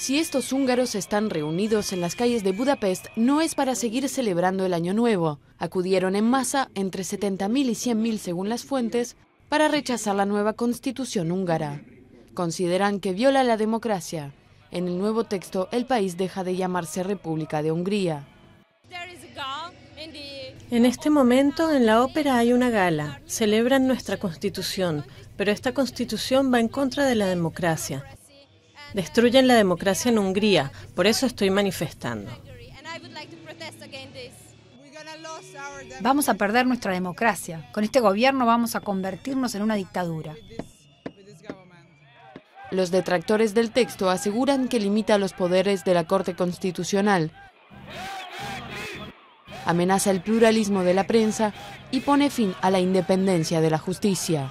Si estos húngaros están reunidos en las calles de Budapest, no es para seguir celebrando el Año Nuevo. Acudieron en masa, entre 70.000 y 100.000 según las fuentes, para rechazar la nueva constitución húngara. Consideran que viola la democracia. En el nuevo texto, el país deja de llamarse República de Hungría. En este momento en la ópera hay una gala. Celebran nuestra constitución, pero esta constitución va en contra de la democracia. Destruyen la democracia en Hungría, por eso estoy manifestando. Vamos a perder nuestra democracia. Con este gobierno vamos a convertirnos en una dictadura. Los detractores del texto aseguran que limita los poderes de la Corte Constitucional, amenaza el pluralismo de la prensa y pone fin a la independencia de la justicia.